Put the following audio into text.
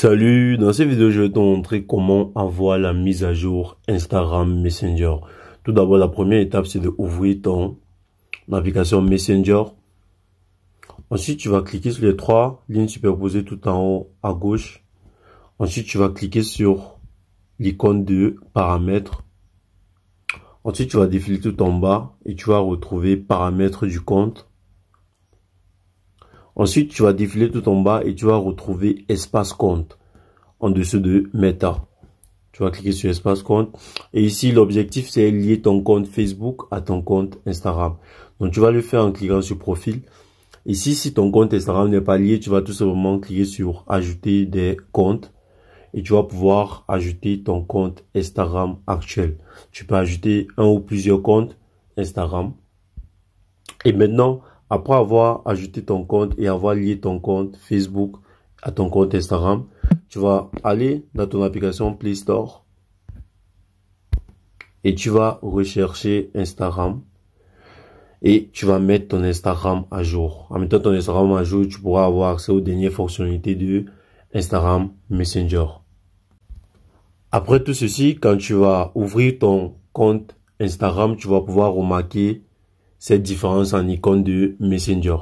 Salut, dans cette vidéo je vais te montrer comment avoir la mise à jour Instagram Messenger. Tout d'abord la première étape c'est de ouvrir ton application Messenger. Ensuite tu vas cliquer sur les trois lignes superposées tout en haut à gauche. Ensuite tu vas cliquer sur l'icône de paramètres. Ensuite tu vas défiler tout en bas et tu vas retrouver paramètres du compte. Ensuite, tu vas défiler tout en bas et tu vas retrouver espace compte en dessous de Meta. Tu vas cliquer sur espace compte. Et ici, l'objectif, c'est lier ton compte Facebook à ton compte Instagram. Donc, tu vas le faire en cliquant sur profil. Ici, si ton compte Instagram n'est pas lié, tu vas tout simplement cliquer sur ajouter des comptes et tu vas pouvoir ajouter ton compte Instagram actuel. Tu peux ajouter un ou plusieurs comptes Instagram. Et maintenant, après avoir ajouté ton compte et avoir lié ton compte Facebook à ton compte Instagram, tu vas aller dans ton application Play Store et tu vas rechercher Instagram et tu vas mettre ton Instagram à jour. En mettant ton Instagram à jour, tu pourras avoir accès aux dernières fonctionnalités du Instagram Messenger. Après tout ceci, quand tu vas ouvrir ton compte Instagram, tu vas pouvoir remarquer cette différence en icône de Messenger.